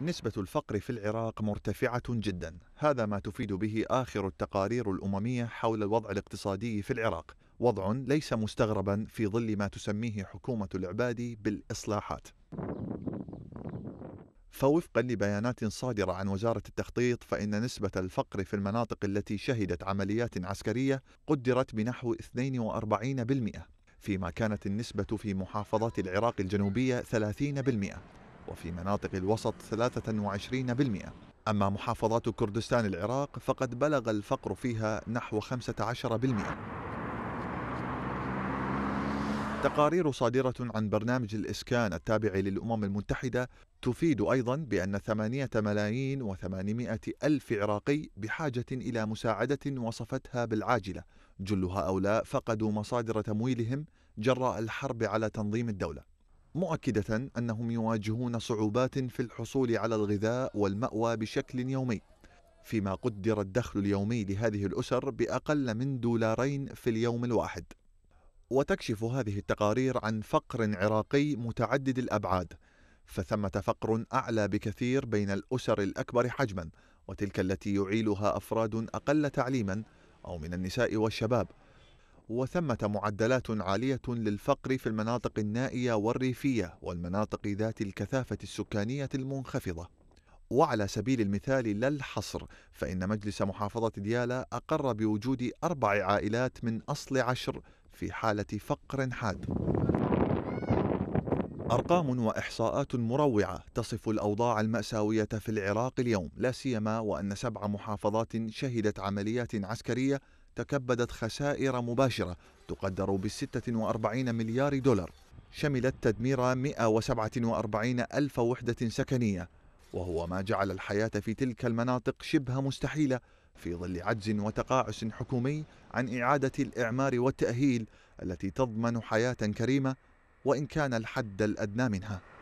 نسبة الفقر في العراق مرتفعة جدا، هذا ما تفيد به آخر التقارير الأممية حول الوضع الاقتصادي في العراق، وضع ليس مستغربا في ظل ما تسميه حكومة العبادي بالإصلاحات. فوفقا لبيانات صادرة عن وزارة التخطيط فإن نسبة الفقر في المناطق التي شهدت عمليات عسكرية قدرت بنحو 42%، فيما كانت النسبة في محافظات العراق الجنوبية 30%. وفي مناطق الوسط 23% أما محافظات كردستان العراق فقد بلغ الفقر فيها نحو 15% تقارير صادرة عن برنامج الإسكان التابع للأمم المتحدة تفيد أيضا بأن ثمانية ملايين وثمانمائة ألف عراقي بحاجة إلى مساعدة وصفتها بالعاجلة جل هؤلاء فقدوا مصادر تمويلهم جراء الحرب على تنظيم الدولة مؤكدة أنهم يواجهون صعوبات في الحصول على الغذاء والمأوى بشكل يومي فيما قدر الدخل اليومي لهذه الأسر بأقل من دولارين في اليوم الواحد وتكشف هذه التقارير عن فقر عراقي متعدد الأبعاد فثمة فقر أعلى بكثير بين الأسر الأكبر حجما وتلك التي يعيلها أفراد أقل تعليما أو من النساء والشباب وثمة معدلات عالية للفقر في المناطق النائية والريفية والمناطق ذات الكثافة السكانية المنخفضة وعلى سبيل المثال لا الحصر فإن مجلس محافظة ديالى أقر بوجود أربع عائلات من أصل عشر في حالة فقر حاد أرقام وإحصاءات مروعة تصف الأوضاع المأساوية في العراق اليوم لا سيما وأن سبع محافظات شهدت عمليات عسكرية تكبدت خسائر مباشرة تقدر ب 46 مليار دولار شملت تدمير 147 ألف وحدة سكنية وهو ما جعل الحياة في تلك المناطق شبه مستحيلة في ظل عجز وتقاعس حكومي عن إعادة الإعمار والتأهيل التي تضمن حياة كريمة وإن كان الحد الأدنى منها